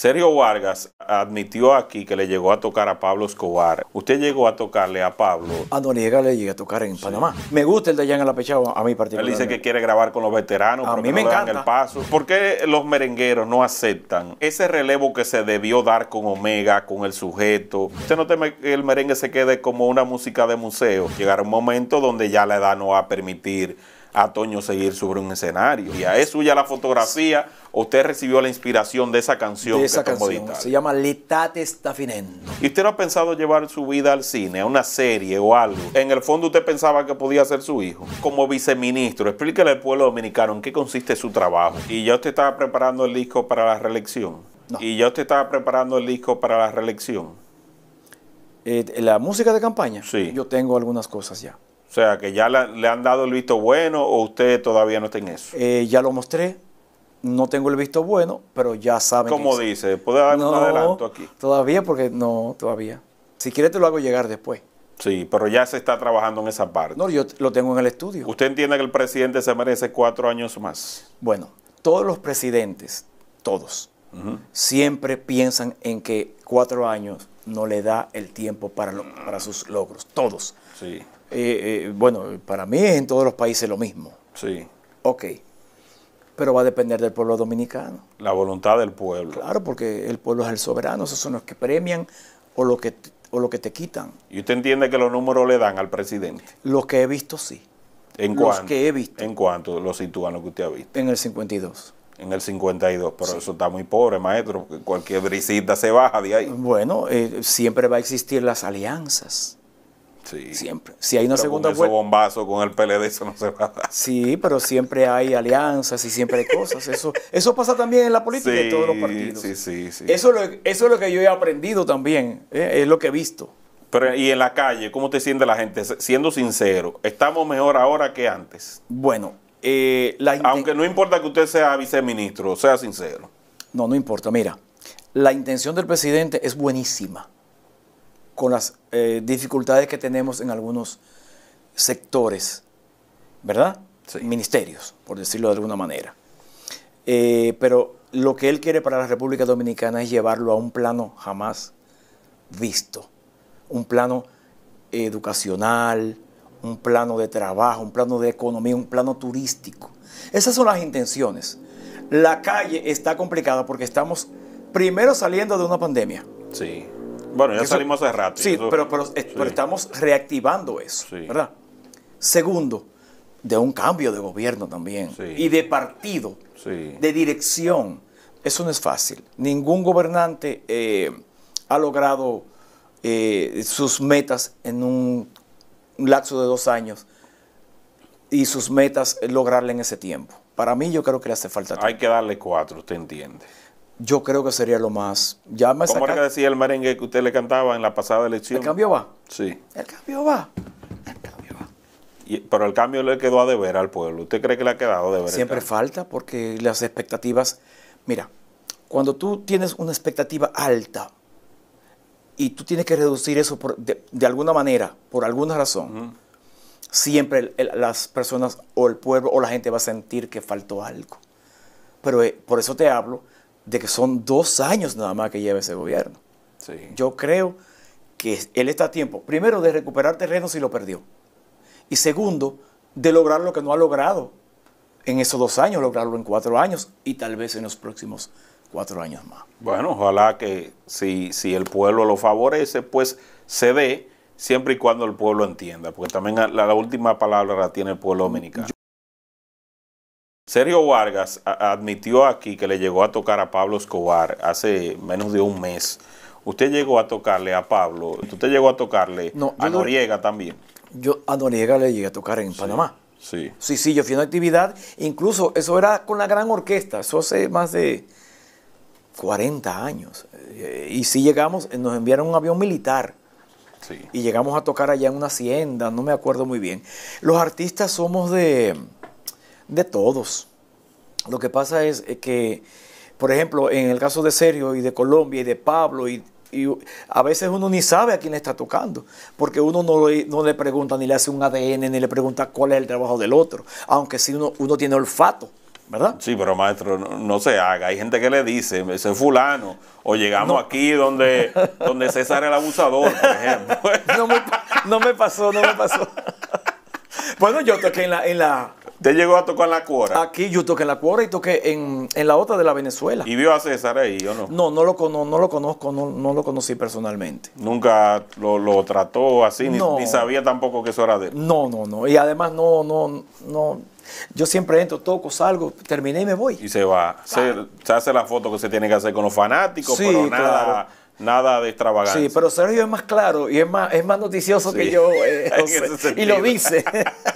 Sergio Vargas admitió aquí que le llegó a tocar a Pablo Escobar. ¿Usted llegó a tocarle a Pablo? A Noriega le llegué a tocar en Panamá. Me gusta el de allá en a mí particularmente. Él dice que quiere grabar con los veteranos, a mí me encanta. el paso. ¿Por qué los merengueros no aceptan ese relevo que se debió dar con Omega, con el sujeto? ¿Usted no teme que el merengue se quede como una música de museo? Llegará un momento donde ya la edad no va a permitir a Toño seguir sobre un escenario. Y a eso ya la fotografía, usted recibió la inspiración de esa canción Se llama Letate finendo ¿Y usted no ha pensado llevar su vida al cine, a una serie o algo? En el fondo usted pensaba que podía ser su hijo. Como viceministro, explíquele al pueblo dominicano en qué consiste su trabajo. Y ya usted estaba preparando el disco para la reelección. Y ya usted estaba preparando el disco para la reelección. Eh, la música de campaña. Sí. Yo tengo algunas cosas ya. O sea, que ya le han dado el visto bueno o usted todavía no está en eso. Eh, ya lo mostré, no tengo el visto bueno, pero ya saben. ¿Cómo dice? ¿Puede dar un adelanto aquí? Todavía, porque no, todavía. Si quiere te lo hago llegar después. Sí, pero ya se está trabajando en esa parte. No, yo lo tengo en el estudio. ¿Usted entiende que el presidente se merece cuatro años más? Bueno, todos los presidentes, todos, siempre piensan en que cuatro años no le da el tiempo para, para sus logros, todos. Sí. Eh, eh, bueno, para mí en todos los países lo mismo. Sí. Ok. Pero va a depender del pueblo dominicano. La voluntad del pueblo. Claro, porque el pueblo es el soberano, esos son los que premian o lo que, o que te quitan. ¿Y usted entiende que los números le dan al presidente? Los que he visto, sí. ¿En los que he visto. ¿En cuánto los sitúan que usted ha visto? En el 52 en el 52, pero eso está muy pobre, maestro, porque cualquier brisita se baja de ahí. Bueno, eh, siempre va a existir las alianzas. Sí. Siempre. Si hay una pero segunda con bombazo con el PLD, eso no se va a Sí, pero siempre hay alianzas y siempre hay cosas. Eso, eso pasa también en la política de todos los partidos. Sí, sí, sí. Eso, eso es lo que yo he aprendido también, eh, es lo que he visto. Pero, y en la calle, ¿cómo te siente la gente? Siendo sincero, ¿estamos mejor ahora que antes? Bueno, eh, aunque no importa que usted sea viceministro, sea sincero. No, no importa. Mira, la intención del presidente es buenísima con las eh, dificultades que tenemos en algunos sectores, ¿verdad? Ministerios, por decirlo de alguna manera. Eh, pero lo que él quiere para la República Dominicana es llevarlo a un plano jamás visto, un plano educacional, un plano de trabajo, un plano de economía, un plano turístico. Esas son las intenciones. La calle está complicada porque estamos primero saliendo de una pandemia. Sí. Bueno, ya salimos hace rato. Sí, pero, estamos reactivando eso, ¿verdad? Segundo, de un cambio de gobierno también y de partido, de dirección. Eso no es fácil. Ningún gobernante eh, ha logrado eh, sus metas en un, lapso de dos años y sus metas eh, lograrle en ese tiempo. Para mí yo creo que le hace falta. Tiempo. Hay que darle cuatro, usted entiende. Yo creo que sería lo más. Ya me ¿Cómo que decía el merengue que usted le cantaba en la pasada elección? El cambio va. Sí. El cambio va. El cambio va. pero el cambio le quedó a deber al pueblo. ¿Usted cree que le ha quedado a deber? Siempre falta porque las expectativas. Mira, cuando tú tienes una expectativa alta y tú tienes que reducir eso de, alguna manera, por alguna razón, siempre las personas o el pueblo o la gente va a sentir que faltó algo. Pero eh, por eso te hablo de que son dos años nada más que lleva ese gobierno. Yo creo que él está a tiempo, primero, de recuperar terreno si lo perdió. Y segundo, de lograr lo que no ha logrado en esos dos años, lograrlo en cuatro años y tal vez en los próximos cuatro años más. Bueno, ojalá que si, si el pueblo lo favorece, pues se ve siempre y cuando el pueblo entienda, porque también la, última palabra la tiene el pueblo dominicano. Sergio Vargas admitió aquí que le llegó a tocar a Pablo Escobar hace menos de un mes. Usted llegó a tocarle a Pablo, usted llegó a tocarle a Noriega también. Yo a Noriega le llegué a tocar en Panamá. Sí. Sí, sí, yo fui a una actividad, incluso eso era con la gran orquesta, eso hace más de 40 años. Eh, y sí llegamos, nos enviaron un avión militar. Sí. Y llegamos a tocar allá en una hacienda, no me acuerdo muy bien. Los artistas somos de de todos. Lo que pasa es eh, que, por ejemplo, en el caso de Sergio y de Colombia y de Pablo y, a veces uno ni sabe a quién está tocando, porque uno no, le, pregunta ni le hace un ADN, ni le pregunta cuál es el trabajo del otro, aunque sí uno, tiene olfato. ¿verdad? Sí, pero maestro, no, se haga. Hay gente que le dice, ese fulano, o llegamos aquí donde, donde César el abusador, por ejemplo. No me, pasó, no me pasó. Bueno, yo estoy en en la, ¿Te llegó a tocar en la cuora? Aquí yo toqué en la cuora y toqué en, la otra de la Venezuela. ¿Y vio a César ahí o no? No, no lo, no, lo conozco, no, lo conocí personalmente. ¿Nunca lo, trató así? Ni, ni, sabía tampoco que eso era de él. No, no, no. Y además no, no, no. Yo siempre entro, toco, salgo, terminé y me voy. Y se va. Se, se, hace la foto que se tiene que hacer con los fanáticos, pero nada nada de extravagante. Sí, pero Sergio es más claro y es más, es más noticioso que yo. Eh, y lo dice.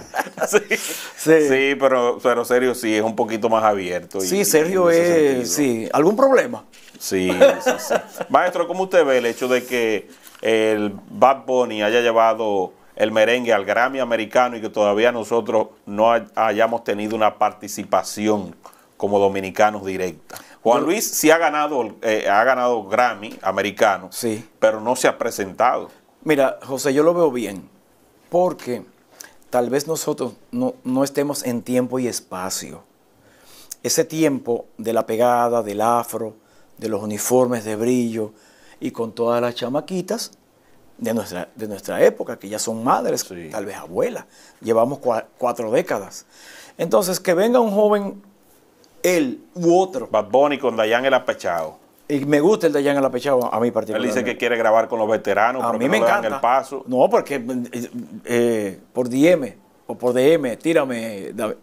sí. pero, pero Sergio sí es un poquito más abierto. sí, Sergio es, sí. ¿Algún problema? Sí, sí. Maestro, ¿cómo usted ve el hecho de que el Bad Bunny haya llevado el merengue al Grammy americano y que todavía nosotros no hayamos tenido una participación como dominicanos directa. Juan Luis sí ha ganado, eh, ha ganado Grammy americano, sí. pero no se ha presentado. Mira, José, yo lo veo bien, porque tal vez nosotros no, estemos en tiempo y espacio. Ese tiempo de la pegada, del afro, de los uniformes de brillo y con todas las chamaquitas de nuestra, de nuestra época, que ya son madres, tal vez abuelas, llevamos cuatro décadas. Entonces, que venga un joven él u otro. Bad Bunny con Dayan el Apechado. Y me gusta el Dayan el Apechado a mí particularmente. Él dice que quiere grabar con los veteranos, a pero mí me no encanta. el paso. No, porque eh, por DM o por DM, tírame. yo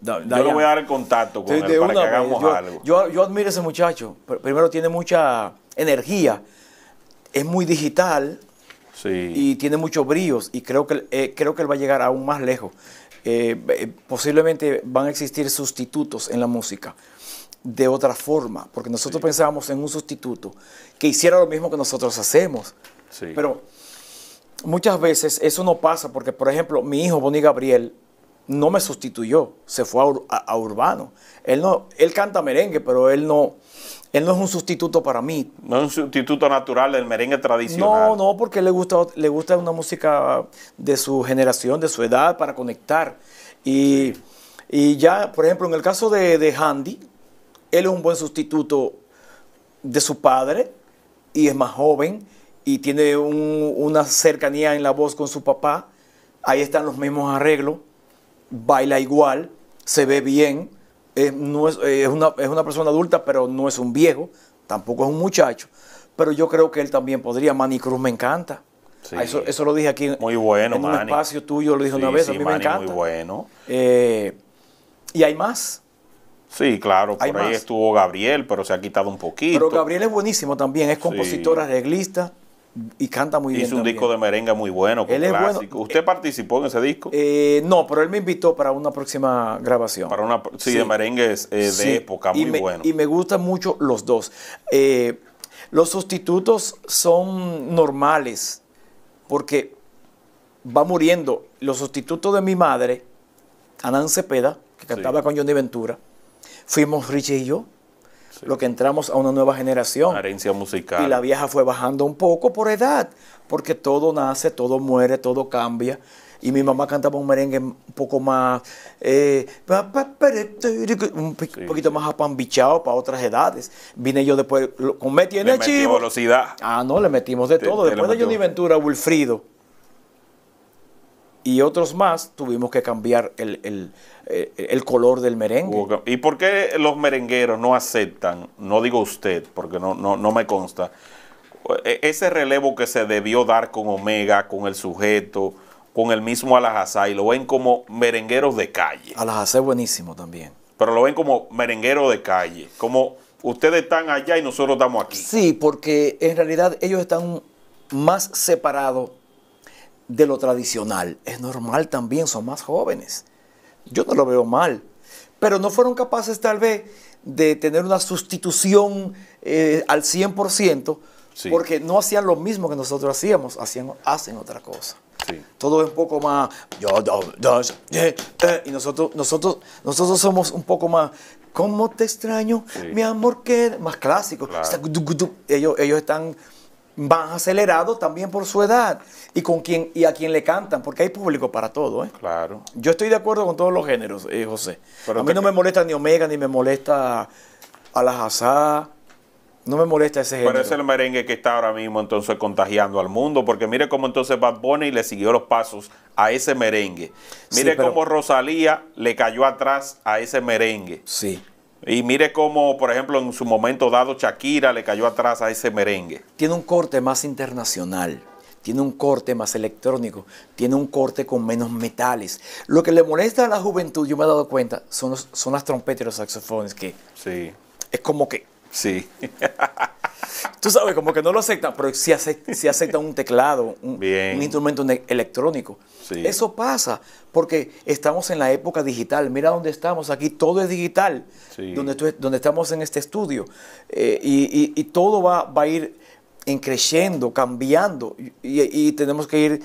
voy a dar el contacto con él para que hagamos algo. Yo, admiro a ese muchacho. Primero tiene mucha energía, es muy digital. Sí. y tiene muchos bríos y creo que, eh, creo que él va a llegar aún más lejos. Eh, posiblemente van a existir sustitutos en la música de otra forma, porque nosotros pensábamos en un sustituto que hiciera lo mismo que nosotros hacemos. Pero muchas veces eso no pasa, porque por ejemplo, mi hijo Bonnie Gabriel no me sustituyó, se fue a, Urbano. Él, no, él canta merengue, pero él no, él no es un sustituto para mí. No es un sustituto natural del merengue tradicional. No, no, porque le gusta, le gusta una música de su generación, de su edad, para conectar. Y, ya, por ejemplo, en el caso de, de Handy, él es un buen sustituto de su padre y es más joven y tiene una cercanía en la voz con su papá. Ahí están los mismos arreglos. Baila igual, se ve bien. Es, una, persona adulta, pero no es un viejo, tampoco es un muchacho. Pero yo creo que él también podría. Manny Cruz me encanta. Eso, lo dije aquí. Muy bueno, en un espacio tuyo, lo dije una vez. a mí me encanta. Muy bueno. Eh, y hay más. Sí, claro, por ahí estuvo Gabriel, pero se ha quitado un poquito. Pero Gabriel es buenísimo también, es compositor, reglista arreglista y canta muy bien. Hizo un disco de merengue muy bueno, ¿Usted eh, participó en ese disco? Eh, no, pero él me invitó para una próxima grabación. Para una, sí, de merengue eh, de época, muy y bueno. Y me gustan mucho los dos. los sustitutos son normales, porque va muriendo. Los sustitutos de mi madre, Anán Cepeda, que cantaba con Johnny Ventura, fuimos Richie y yo, lo que entramos a una nueva generación. herencia musical. Y la vieja fue bajando un poco por edad, porque todo nace, todo muere, todo cambia. Y mi mamá cantaba un merengue un poco más, un poquito más apambichado para otras edades. Vine yo después, con Meti en el chivo. velocidad. Ah, no, le metimos de todo. después de Johnny Ventura, Wilfrido y otros más tuvimos que cambiar el, eh, color del merengue. ¿Y por qué los merengueros no aceptan, no digo usted, porque no, no, no me consta, eh, ese relevo que se debió dar con Omega, con el sujeto, con el mismo y lo ven como merengueros de calle. es buenísimo también. Pero lo ven como merenguero de calle, como ustedes están allá y nosotros estamos aquí. Sí, porque en realidad ellos están más separados de lo tradicional. Es normal también, son más jóvenes. Yo no lo veo mal. Pero no fueron capaces tal vez de tener una sustitución eh, al 100%, porque no hacían lo mismo que nosotros hacíamos, hacían, hacen otra cosa. Todo es un poco más... Y nosotros, nosotros, nosotros somos un poco más... ¿Cómo te extraño? Mi amor, que... Más clásico. ellos están Van acelerado también por su edad y con quien y a quien le cantan, porque hay público para todo, ¿eh? Claro. Yo estoy de acuerdo con todos los géneros, eh, José. a mí no me molesta ni Omega ni me molesta a las No me molesta ese género. Pero es el merengue que está ahora mismo entonces contagiando al mundo, porque mire cómo entonces Bad Bunny le siguió los pasos a ese merengue. Mire cómo Rosalía le cayó atrás a ese merengue. Sí. Y mire cómo, por ejemplo, en su momento dado Shakira le cayó atrás a ese merengue. Tiene un corte más internacional, tiene un corte más electrónico, tiene un corte con menos metales. Lo que le molesta a la juventud, yo me he dado cuenta, son, son las trompetas y los saxofones que... Sí. Es como que... Sí. Tú sabes, como que no lo aceptan, pero si aceptan, acepta un teclado, un, instrumento electrónico. Eso pasa porque estamos en la época digital. Mira dónde estamos, aquí todo es digital, donde, donde estamos en este estudio. Eh, y, todo va, a ir creciendo, cambiando, y tenemos que ir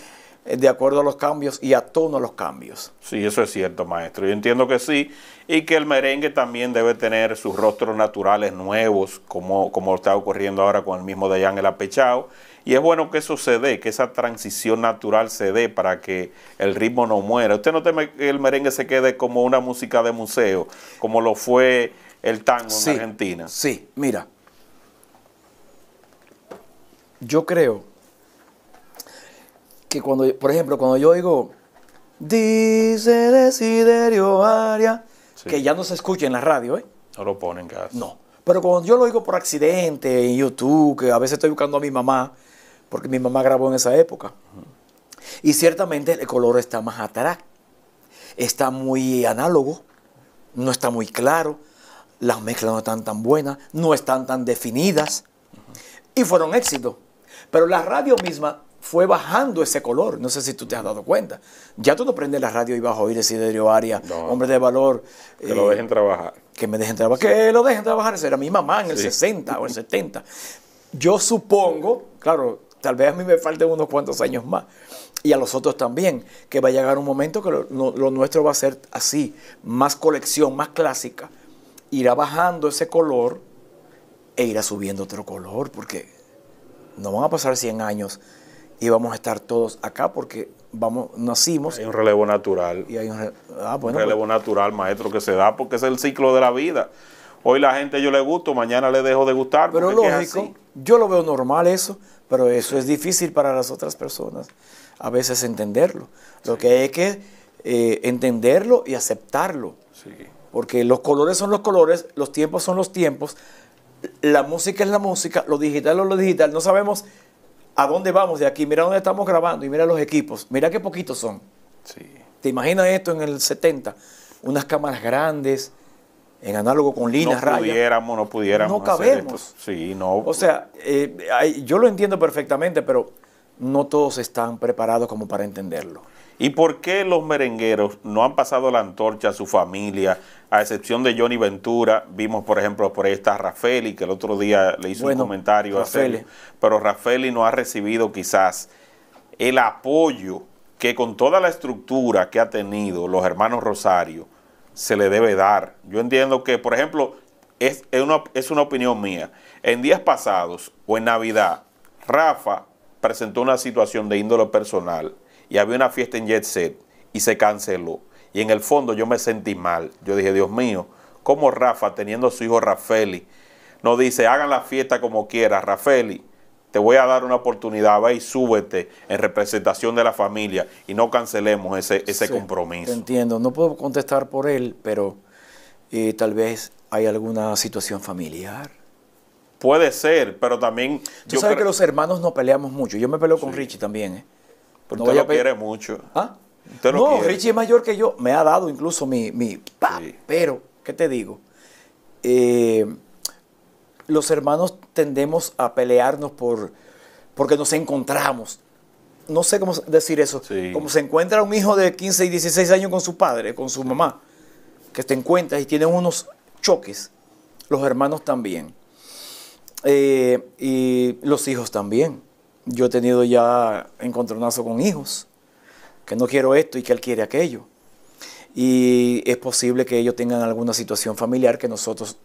eh, de acuerdo a los cambios y a tono los cambios. Sí, eso es cierto, maestro. Yo entiendo que sí, y que el merengue también debe tener sus rostros naturales nuevos, como, como está ocurriendo ahora con el mismo Dayan El Apechao. Y es bueno que eso se dé, que esa transición natural se dé para que el ritmo no muera. Usted no teme que el merengue se quede como una música de museo, como lo fue el tango en Argentina. Sí, mira. Yo creo que cuando, por ejemplo, cuando yo oigo, dice Desiderio Aria, que ya no se escucha en la radio, ¿eh? No lo ponen No. Pero cuando yo lo oigo por accidente en YouTube, que a veces estoy buscando a mi mamá, porque mi mamá grabó en esa época. Y ciertamente el color está más atrás, está muy análogo, no está muy claro, las mezclas no están tan buenas, no están tan definidas. Y fueron éxitos. Pero la radio misma fue bajando ese color. No sé si tú te has dado cuenta. Ya tú no prendes la radio y vas a oír de Siderio Arias, hombre de valor. Que lo eh, dejen trabajar. Que me dejen trabajar. Que lo dejen trabajar. Esa era mi mamá en el 60 o el 70. Yo supongo, claro, tal vez a mí me falten unos cuantos años más. Y a los otros también, que va a llegar un momento que lo, lo nuestro va a ser así, más colección, más clásica. Irá bajando ese color e irá subiendo otro color, porque no van a pasar 100 años y vamos a estar todos acá porque vamos, nacimos. Hay un relevo natural. Y hay un, ah, relevo pues. natural, maestro, que se da porque es el ciclo de la vida. Hoy la gente yo le gusto, mañana le dejo de gustar. Pero lógico, yo lo veo normal eso, pero eso es difícil para las otras personas a veces entenderlo. Lo que hay que eh, entenderlo y aceptarlo. Porque los colores son los colores, los tiempos son los tiempos, la música es la música, lo digital es lo digital. No sabemos a dónde vamos de aquí, mira dónde estamos grabando y mira los equipos, mira qué poquitos son. ¿Te imaginas esto en el 70? Unas cámaras grandes, en análogo con líneas, no Pudiéramos, no pudiéramos, no cabemos. Sí, no. O sea, eh, yo lo entiendo perfectamente, pero no todos están preparados como para entenderlo. ¿Y por qué los merengueros no han pasado la antorcha a su familia? A excepción de Johnny Ventura, vimos por ejemplo por ahí está Rafeli, que el otro día le hizo un comentario a pero Rafeli no ha recibido quizás el apoyo que con toda la estructura que ha tenido los hermanos Rosario se le debe dar. Yo entiendo que, por ejemplo, es, es una, es una opinión mía. En días pasados o en Navidad, Rafa presentó una situación de índole personal y había una fiesta en Jet Set y se canceló. Y en el fondo yo me sentí mal. Yo dije, Dios mío, ¿cómo Rafa, teniendo a su hijo Rafeli, nos dice, hagan la fiesta como quieras, Rafeli? Te voy a dar una oportunidad, ve y súbete en representación de la familia y no cancelemos ese, ese compromiso. entiendo, no puedo contestar por él, pero eh, tal vez hay alguna situación familiar Puede ser, pero también. Tú sabes que los hermanos no peleamos mucho. Yo me peleo con Richie también, ¿eh? usted lo quiere mucho. ¿Ah? no, Richie es mayor que yo. Me ha dado incluso mi. mi Pero, ¿qué te digo? Eh, los hermanos tendemos a pelearnos por. porque nos encontramos. No sé cómo decir eso. Como se encuentra un hijo de 15 y 16 años con su padre, con su mamá, que te encuentras y tienen unos choques, los hermanos también. Eh, y los hijos también. Yo he tenido ya encontronazo con hijos, que no quiero esto y que él quiere aquello. Y es posible que ellos tengan alguna situación familiar que nosotros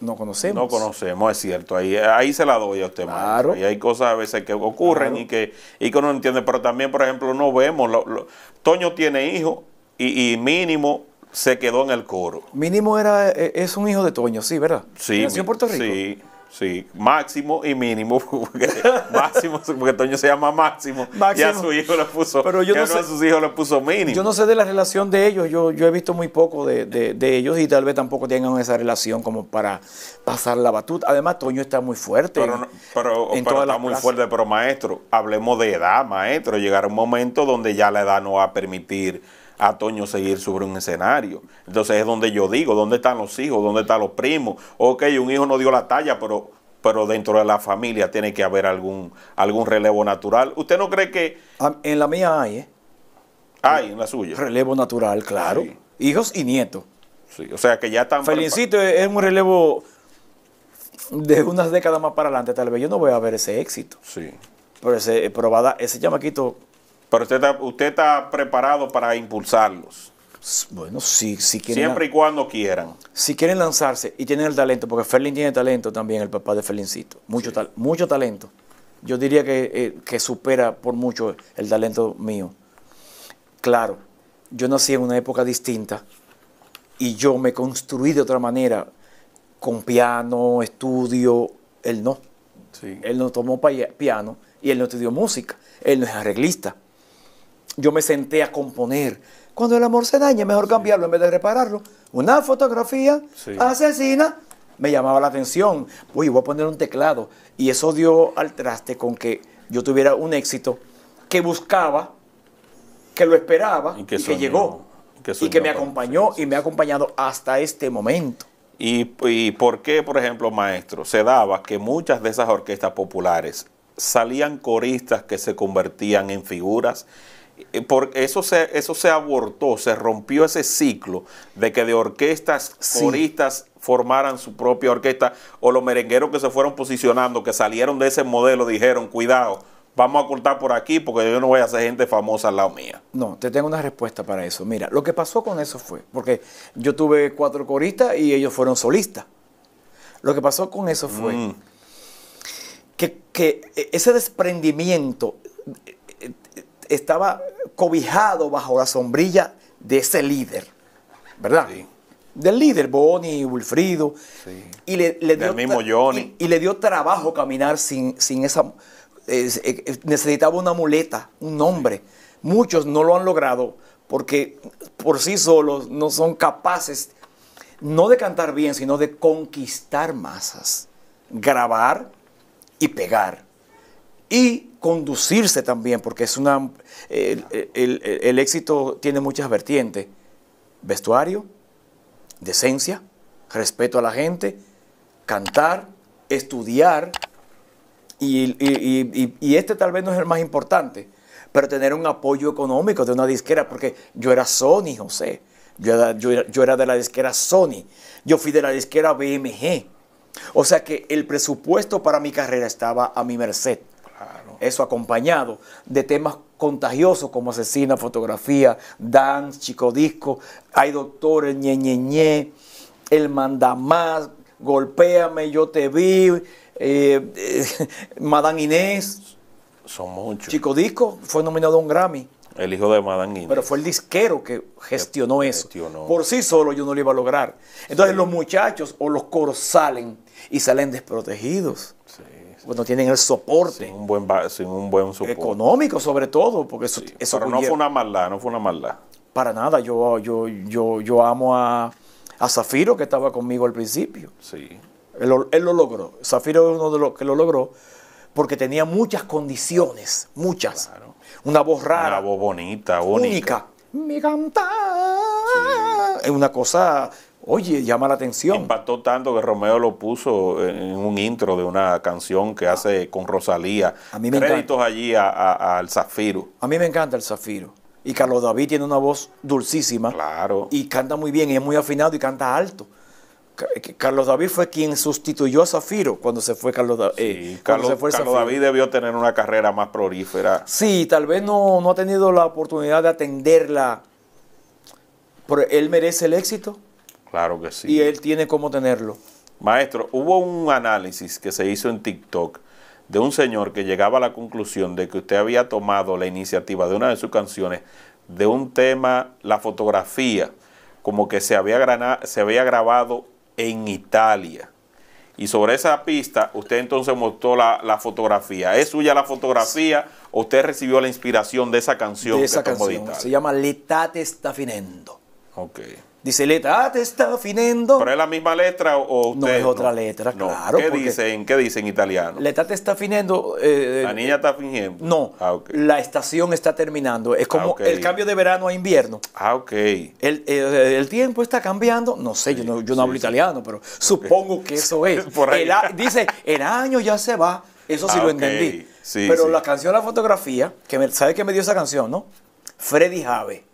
no conocemos. No conocemos, es cierto. Ahí, ahí se la doy a usted, claro. Y hay cosas a veces que ocurren y, que, uno no entiende. Pero también, por ejemplo, no vemos. Toño tiene hijos y, mínimo se quedó en el coro. Mínimo era e, es un hijo de Toño, sí, ¿verdad? Sí. Nació en Puerto Rico. Sí. Sí, máximo y mínimo. Porque máximo, porque Toño se llama máximo, Y a su hijo le puso. a sus hijos le puso mínimo. Yo no sé de la relación de ellos. Yo, yo he visto muy poco de, de, ellos y tal vez tampoco tengan esa relación como para pasar la batuta. Además, Toño está muy fuerte. Pero, está muy fuerte, pero maestro, hablemos de edad, maestro. Llegará un momento donde ya la edad no va a permitir a Toño seguir sobre un escenario. Entonces es donde yo digo, ¿dónde están los hijos? ¿Dónde están los primos? Ok, un hijo no dio la talla, pero, pero dentro de la familia tiene que haber algún, algún relevo natural. ¿Usted no cree que... Ah, en la mía hay, ¿eh? Hay, en la suya. Relevo natural, claro. Hijos y nietos. Sí, o sea que ya están... Felicito, es un relevo de unas décadas más para adelante, tal vez yo no voy a ver ese éxito. Sí. Pero ese, eh, probada, ese chamaquito pero usted está, usted está preparado para impulsarlos. Bueno, sí, si quieren. Siempre y cuando quieran. Si quieren lanzarse y tienen el talento, porque Ferlin tiene talento también, el papá de Felincito Mucho, mucho talento. Yo diría eh, que, supera por mucho el talento mío. Claro, yo nací en una época distinta y yo me construí de otra manera, con piano, estudio. Él no. Sí. Él no tomó piano y él no estudió música. Él no es arreglista yo me senté a componer. Cuando el amor se daña, mejor cambiarlo en vez de repararlo. Una fotografía asesina me llamaba la atención. Uy, voy a poner un teclado. Y eso dio al traste con que yo tuviera un éxito que buscaba, que lo esperaba y que, llegó. y que me acompañó y me ha acompañado hasta este momento. ¿Y, ¿Y por qué, por ejemplo, maestro, se daba que muchas de esas orquestas populares salían coristas que se convertían en figuras eh, por eso se, eso se abortó, se rompió ese ciclo de que de orquestas coristas formaran su propia orquesta o los merengueros que se fueron posicionando, que salieron de ese modelo, dijeron, cuidado, vamos a cortar por aquí porque yo no voy a hacer gente famosa al lado mía. No, te tengo una respuesta para eso. Mira, lo que pasó con eso fue, porque yo tuve cuatro coristas y ellos fueron solistas. Lo que pasó con eso fue mm. que, que e, ese desprendimiento eh, eh, estaba cobijado bajo la sombrilla de ese líder, ¿verdad? Del líder, Bonnie Wilfrido. Sí. Y le, Del mismo Johnny. Y, le dio trabajo caminar sin, sin esa... Eh, eh, necesitaba una muleta, un nombre. Muchos no lo han logrado porque por sí solos no son capaces no de cantar bien, sino de conquistar masas, grabar y pegar. Y conducirse también, porque es una, el, éxito tiene muchas vertientes. Vestuario, decencia, respeto a la gente, cantar, estudiar, y, este tal vez no es el más importante, pero tener un apoyo económico de una disquera, porque yo era Sony, José, yo yo era de la disquera Sony, yo fui de la disquera BMG, o sea que el presupuesto para mi carrera estaba a mi merced. Eso acompañado de temas contagiosos como asesina, fotografía, dance, chico disco, hay doctores, ñe, ñe, ñe, el mandamás, golpéame, yo te vi, eh, eh, Madame Inés. Son muchos. Chico Disco fue nominado a un Grammy. El hijo de Madame Inés. Pero fue el disquero que gestionó eso. Por sí solo yo no lo iba a lograr. Entonces los muchachos o los coros salen y salen desprotegidos no tienen el soporte. Sin un buen, sin un buen soporte. Económico, sobre todo, porque eso, Pero no fue una maldad, no fue una maldad. Para nada, yo, yo, yo, yo amo a, Zafiro, que estaba conmigo al principio. Sí. Él, lo logró. Zafiro es uno de los que lo logró porque tenía muchas condiciones, muchas. Una voz rara. Una voz bonita, Única. Mi cantar. Es una cosa Oye, llama la atención. Impactó tanto que Romeo lo puso en un intro de una canción que hace con Rosalía. A mí me Créditos allí al Zafiro. A mí me encanta el Zafiro. Y Carlos David tiene una voz dulcísima. Claro. Y canta muy bien, y es muy afinado y canta alto. Eh, Carlos David fue quien sustituyó a Zafiro cuando se fue Carlos, eh, sí, Carlos, David debió tener una carrera más prolífera. Sí, tal vez no, no ha tenido la oportunidad de atenderla. Pero él merece el éxito. Claro que sí. Y él tiene cómo tenerlo. Maestro, hubo un análisis que se hizo en TikTok de un señor que llegaba a la conclusión de que usted había tomado la iniciativa de una de sus canciones de un tema, la fotografía, como que se había, grabado en Italia. Y sobre esa pista, usted entonces mostró la, fotografía. ¿Es suya la fotografía o usted recibió la inspiración de esa canción? De esa canción. se llama Letate está Finendo. Ok. Dice letra, te está afinando. ¿Pero es la misma letra o usted? No es otra letra, claro. ¿Qué dicen? ¿Qué dicen en italiano? Letra te está finiendo eh, la niña está fingiendo. No, ah, la estación está terminando. Es como ah, el cambio de verano a invierno. Ah, ok. El, eh, tiempo está cambiando. No sé, yo no, yo no hablo italiano, pero supongo que eso es. dice, el año ya se va. Eso sí ah, lo entendí. pero la canción La Fotografía, que ¿sabe qué me dio esa canción, no? Freddy Jave.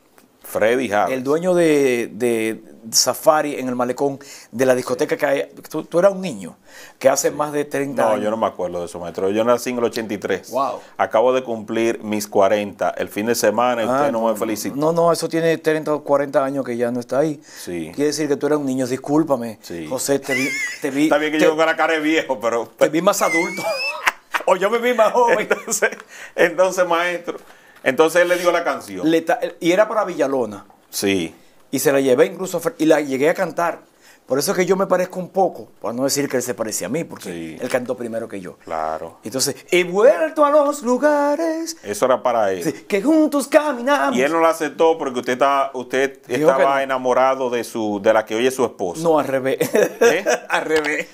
Freddy Javes. El dueño de, Safari en el malecón de la discoteca que hay. Tú, eras un niño que hace más de 30 años. No, yo no me acuerdo de eso, maestro. Yo nací en el 83. Wow. Acabo de cumplir mis 40. El fin de semana ah, usted no, me felicitó. No, no, eso tiene 30 o 40 años que ya no está ahí. Sí. Quiere decir que tú eras un niño. Discúlpame. Sí. José, te vi. Te vi está bien que yo con la cara de viejo, pero. Te vi más adulto. o yo me vi más joven. Entonces, entonces maestro. Entonces él le dio la canción. y era para Villalona. Sí. Y se la llevé incluso y la llegué a cantar. Por eso es que yo me parezco un poco, para no decir que él se parecía a mí, porque él cantó primero que yo. Claro. Entonces, he vuelto a los lugares. Eso era para él. que juntos caminamos. Y él no la aceptó porque usted, está, usted estaba enamorado de, su, de la que oye su esposa. No, al revés. ¿Eh? al revés.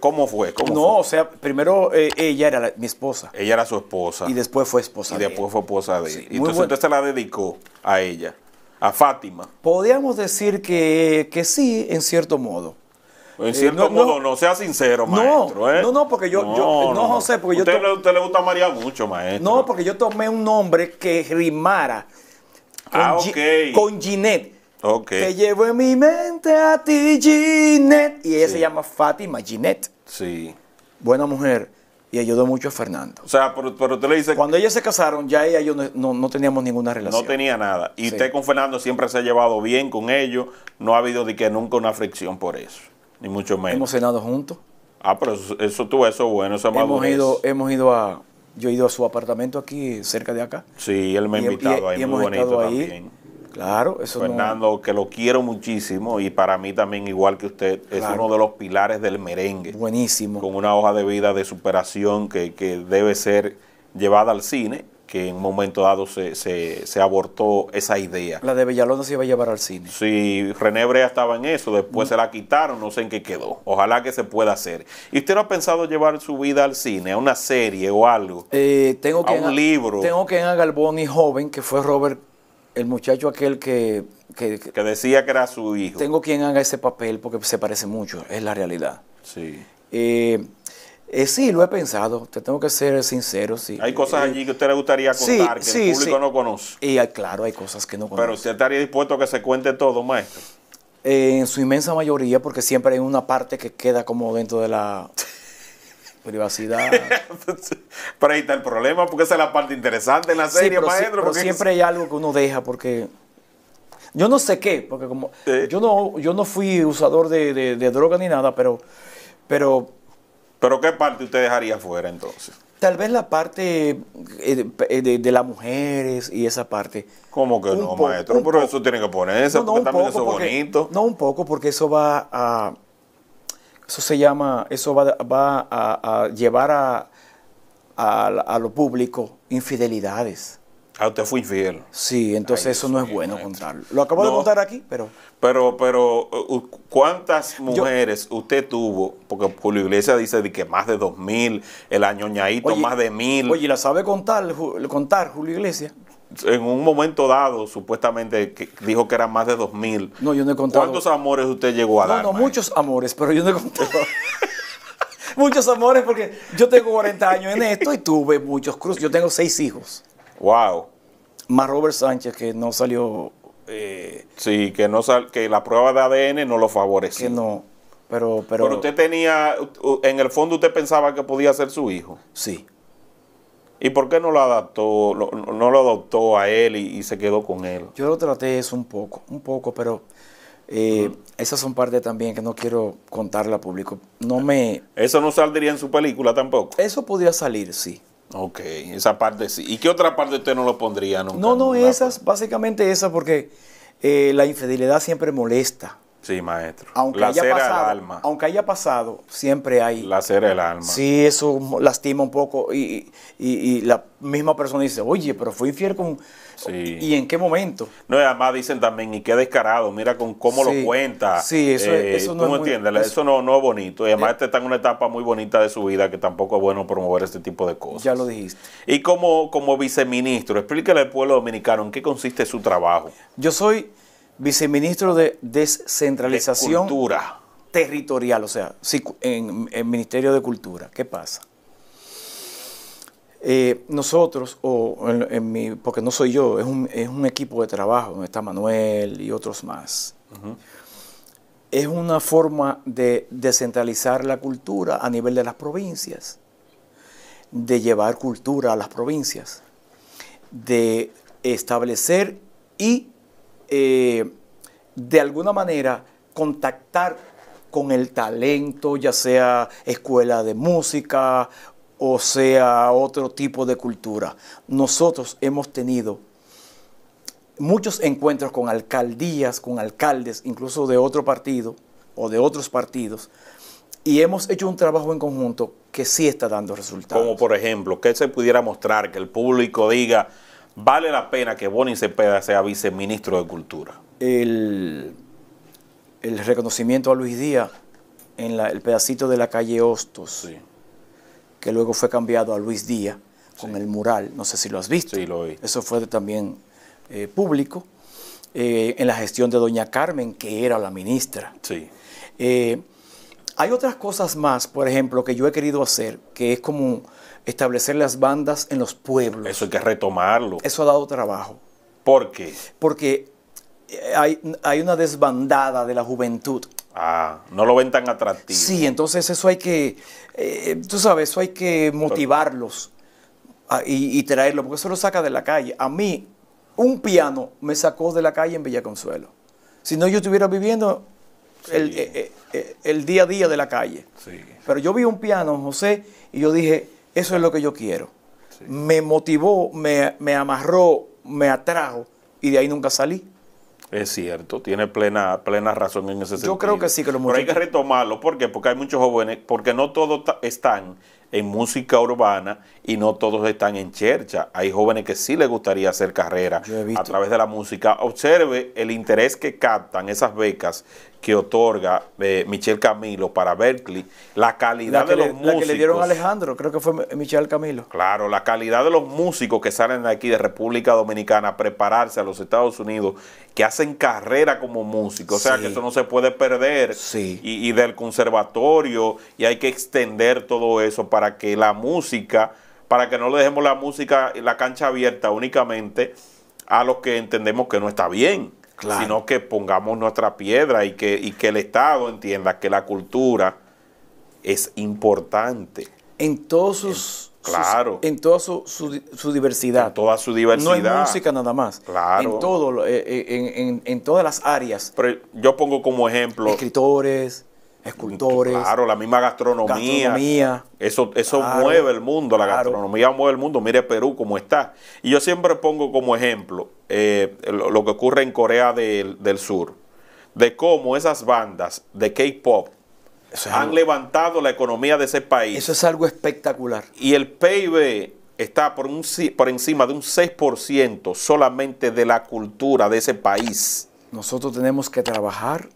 ¿Cómo fue? no, o sea, primero eh, ella era mi esposa. Ella era su esposa. Y después fue esposa y después fue esposa de Y entonces, usted se la dedicó a ella, a Fátima. Podríamos decir que, sí, en cierto modo. En eh, cierto modo, no, sea sincero, maestro. ¿eh? No, no, porque yo, no, José, porque yo. Le, usted le gusta a María mucho, maestro. No, porque yo tomé un nombre que rimara ah, con, con Ginette. Te llevo en mi mente a ti, Ginette. Y ella se llama Fátima Ginette. Sí. Buena mujer. Y ayudó mucho a Fernando. O sea, pero, pero usted le dice... Cuando ellos se casaron, ya ella yo no, no, teníamos ninguna relación. No tenía nada. Y usted con Fernando siempre se ha llevado bien con ellos. No ha habido de que nunca una fricción por eso. Ni mucho menos. Hemos cenado juntos. Ah, pero eso, tuvo eso bueno, eso hemos ido, hemos ido a... Yo he ido a su apartamento aquí, cerca de acá. Sí, él me ha invitado y, ahí, muy hemos bonito estado ahí. Claro, eso Fernando, pues que lo quiero muchísimo y para mí también, igual que usted, es uno de los pilares del merengue. Buenísimo. Con una hoja de vida de superación que, debe ser llevada al cine, que en un momento dado se, abortó esa idea. La de Villalona se iba a llevar al cine. Sí, René Brea estaba en eso, después mm. se la quitaron, no sé en qué quedó. Ojalá que se pueda hacer. ¿Y usted no ha pensado llevar su vida al cine, a una serie o algo? Eh, tengo a que un libro. Tengo que en Agalbón y joven, que fue Robert el muchacho aquel que, que, decía que era su hijo. Tengo quien haga ese papel porque se parece mucho, es la realidad. Sí. Eh, eh sí, lo he pensado, te tengo que ser sincero. Sí. Hay cosas allí que a usted le gustaría contar que el público no conoce. Y claro, hay cosas que no conoce. Pero usted estaría dispuesto a que se cuente todo, maestro. en su inmensa mayoría, porque siempre hay una parte que queda como dentro de la Privacidad. pero ahí está el problema, porque esa es la parte interesante en la serie, maestro. siempre hay algo que uno deja, porque yo no sé qué, porque como yo no yo no fui usador de, droga ni nada, pero pero pero qué parte usted dejaría fuera entonces. Tal vez la parte eh, eh, de, las mujeres y esa parte. ¿Cómo que no, maestro? Pero eso tiene que ponerse, porque también eso es bonito. No, un poco, porque eso va a eso se llama, eso va, a, llevar a, a, lo público infidelidades. Ah, usted fue infiel. Sí, entonces eso no es bueno contarlo. Lo acabo de contar aquí, pero... Pero, pero, uh, uh, ¿cuántas mujeres usted tuvo? Porque Julio Iglesias dice de que más de dos mil, el añoñadito más de mil. Oye, ¿la sabe contar, contar Julio Iglesias? en un momento dado, supuestamente, dijo que eran más de 2.000. No, yo no he contado. ¿Cuántos amores usted llegó a dar? No, muchos amores, pero yo no he contado. muchos amores porque yo tengo 40 años en esto y tuve muchos cruces. Yo tengo seis hijos. Wow. Más Robert Sánchez, que no salió... Eh, sí, que, no que la prueba de ADN no lo favoreció. Que no, pero, pero... Pero usted tenía... En el fondo usted pensaba que podía ser su hijo. Sí. ¿Y por qué no lo adaptó, no lo adoptó a él y, se quedó con él? Yo lo traté eso un poco, un poco, pero eh, esas son partes también que no quiero contarle al público. No me. Eso no saldría en su película tampoco. Eso podría salir, sí. Ok, esa parte sí. ¿Y qué otra parte usted no lo pondría nunca? No, no, esas, básicamente esas, porque eh, la infidelidad siempre molesta. Sí, maestro. Aunque haya pasado, Aunque haya pasado, siempre hay. La cera el alma. Sí, eso lastima un poco. Y, la misma persona dice, oye, pero fui fiel con. Sí. ¿Y en qué momento? No, y además dicen también, y qué descarado, mira con cómo lo cuenta. Sí, eso, eh, eso no es. Eso, no, es bonito. Y además, este está en una etapa muy bonita de su vida que tampoco es bueno promover este tipo de cosas. Ya lo dijiste. Y como, como viceministro, explícale al pueblo dominicano en qué consiste su trabajo. Yo soy viceministro de descentralización cultura. territorial, o sea, en el Ministerio de Cultura. ¿Qué pasa? Eh, nosotros, o porque no soy yo, es un, equipo de trabajo donde está Manuel y otros más. Es una forma de descentralizar la cultura a nivel de las provincias, de llevar cultura a las provincias, de establecer y eh, de alguna manera contactar con el talento, ya sea escuela de música o sea otro tipo de cultura. Nosotros hemos tenido muchos encuentros con alcaldías, con alcaldes, incluso de otro partido o de otros partidos, y hemos hecho un trabajo en conjunto que sí está dando resultados. Como por ejemplo, que se pudiera mostrar que el público diga, ¿Vale la pena que Bonnie Cepeda sea viceministro de Cultura? El, reconocimiento a Luis Díaz en el pedacito de la calle Hostos, que luego fue cambiado a Luis Díaz con el mural, no sé si lo has visto. Sí, lo visto. Eso fue también eh, público, eh, en la gestión de doña Carmen, que era la ministra. Sí. Eh, hay otras cosas más, por ejemplo, que yo he querido hacer, que es como establecer las bandas en los pueblos. Eso hay que retomarlo. Eso ha dado trabajo. ¿Por qué? Porque eh, hay, una desbandada de la juventud. Ah, no lo ven tan atractivo. Sí, entonces eso hay que, eh, tú sabes, eso hay que motivarlos y, traerlo, porque eso lo saca de la calle. A mí, un piano me sacó de la calle en Villa Consuelo. Si no, yo estuviera viviendo el, eh, día a día de la calle. Pero yo vi un piano, José, y yo dije, eso es lo que yo quiero. Me motivó, me, amarró, me atrajo y de ahí nunca salí. Es cierto, tiene plena, razón en ese sentido. Yo creo que sí, que lo Pero hay que retomarlo, ¿por qué? Porque hay muchos jóvenes, porque no todos están en música urbana y no todos están en chercha. Hay jóvenes que sí les gustaría hacer carrera a través de la música. Observe el interés que captan esas becas que otorga eh, Michel Camilo para Berkeley, la calidad de los músicos. La que le dieron Alejandro, creo que fue Michel Camilo. Claro, la calidad de los músicos que salen de aquí de República Dominicana a prepararse a los Estados Unidos, que hacen carrera como músicos, o sea que eso no se puede perder. Y, del conservatorio, y hay que extender todo eso para que la música, para que no le dejemos la música, la cancha abierta únicamente a los que entendemos que no está bien sino que pongamos nuestra piedra y que, que el Estado entienda que la cultura es importante. En todos sus... claro. en toda su, diversidad. toda su diversidad. No hay música nada más. Claro. En, todo, eh, eh, en, en, todas las áreas. yo pongo como ejemplo... Escritores escultores. Claro, la misma gastronomía. Eso, eso mueve el mundo, la gastronomía mueve el mundo. Mire Perú cómo está. Y yo siempre pongo como ejemplo eh, lo, que ocurre en Corea del, Sur, de cómo esas bandas de K-Pop han levantado la economía de ese país. Eso es algo espectacular. Y el PIB está por, por encima de un 6% solamente de la cultura de ese país. Nosotros tenemos que trabajar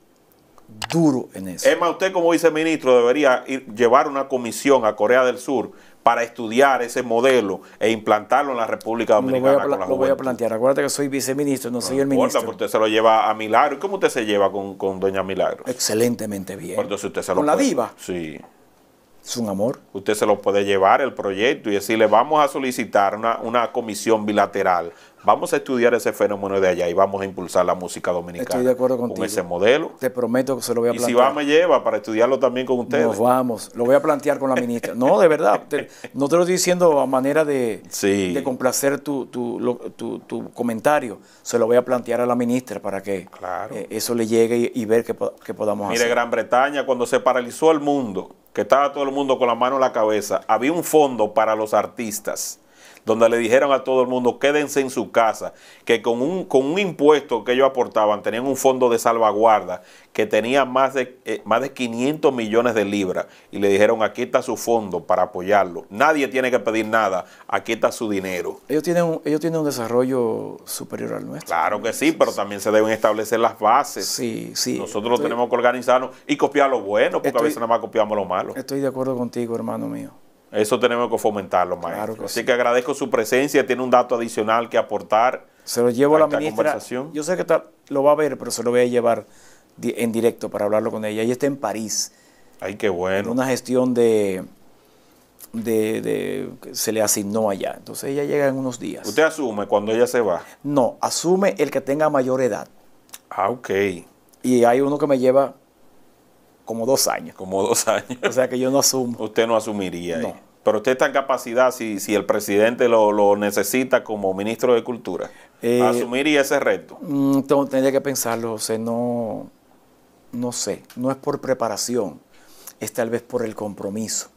duro en eso. más, usted como viceministro debería ir, llevar una comisión a Corea del Sur para estudiar ese modelo e implantarlo en la República Dominicana. Lo voy a, con plantear. Acuérdate que soy viceministro, no, soy el ministro. Porque usted se lo lleva a Milagro. ¿Cómo usted se lleva con, con doña Milagro? Excelentemente bien. Pues ¿Con la diva? Sí. Es un amor. Usted se lo puede llevar el proyecto y decirle, vamos a solicitar una, comisión bilateral. Vamos a estudiar ese fenómeno de allá y vamos a impulsar la música dominicana. Estoy de acuerdo contigo. Con ese modelo. Te prometo que se lo voy a plantear. Y si va, me lleva para estudiarlo también con ustedes. Nos vamos. Lo voy a plantear con la ministra. No, de verdad. no te lo estoy diciendo a manera de, de complacer tu, comentario. Se lo voy a plantear a la ministra para que eh, eso le llegue y, ver qué, podamos hacer. Mire, Gran Bretaña, cuando se paralizó el mundo, que estaba todo el mundo con la mano en la cabeza, había un fondo para los artistas donde le dijeron a todo el mundo quédense en su casa, que con un, con un impuesto que ellos aportaban tenían un fondo de salvaguarda que tenía más de, eh, más de 500 millones de libras y le dijeron aquí está su fondo para apoyarlo, nadie tiene que pedir nada, aquí está su dinero. Ellos tienen un, ellos tienen un desarrollo superior al nuestro. Claro que sí, pero también se deben establecer las bases. Sí, sí. Nosotros lo tenemos que organizarnos y copiar lo bueno, porque a veces nada más copiamos lo malo. Estoy de acuerdo contigo, hermano mío. Eso tenemos que fomentarlo, maestro. Así que agradezco su presencia, tiene un dato adicional que aportar. Se lo llevo a, la ministra. Yo sé que lo va a ver, pero se lo voy a llevar en directo para hablarlo con ella. Ella está en París. Ay, qué bueno. En una gestión de, de, de, se le asignó allá. Entonces ella llega en unos días. ¿Usted asume cuando ella se va? No, asume el que tenga mayor edad. Ah, ok. Y hay uno que me lleva como dos años. Como dos años. O sea que yo no asumo. Usted no asumiría. No. Pero usted está en capacidad, si, si el presidente lo, necesita como ministro de Cultura, eh, asumiría ese reto. Mm, Entonces, tendría que pensarlo, o sea, no, no sé, no es por preparación, es tal vez por el compromiso.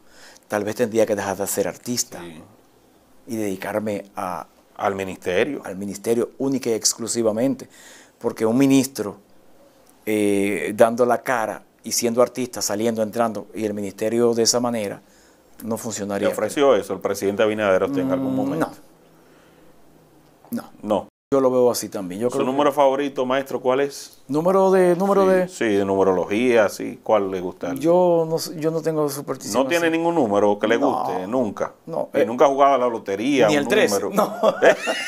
Tal vez tendría que dejar de ser artista y dedicarme a, al ministerio. Al ministerio, única y exclusivamente. Porque un ministro eh, dando la cara y siendo artista, saliendo, entrando, y el ministerio de esa manera, no funcionaría. ¿Le ofreció eso el presidente Abinader en algún mm, momento? No. Yo lo veo así también. Yo ¿Su número favorito, maestro, cuál es? Número de... Número sí, de... sí, de numerología, sí. ¿Cuál le gusta? Yo no, yo no tengo superstición. ¿No tiene ningún número que le guste? nunca. No. Eh, nunca ha jugado a la lotería. Ni el 3. No.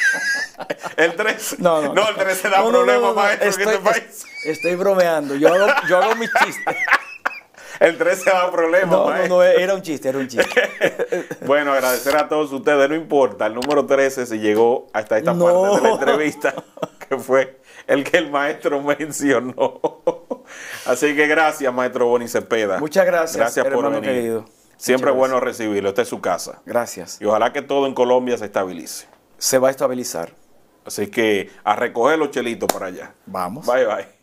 ¿El 3? No, no. No, el 3 da no, problema, maestro, este estoy, Estoy bromeando. Yo hago, yo hago mis chistes. El 13 da problemas. No, no, no, era un chiste, era un chiste. bueno, agradecer a todos ustedes, no importa, el número 13 se llegó hasta esta parte de la entrevista, que fue el que el maestro mencionó. Así que gracias, maestro Boni Cepeda. Muchas gracias, gracias por venir. querido. Siempre es bueno recibirlo, esta es su casa. Gracias. Y ojalá que todo en Colombia se estabilice. Se va a estabilizar. Así que a recoger los chelitos para allá. Vamos. Bye, bye.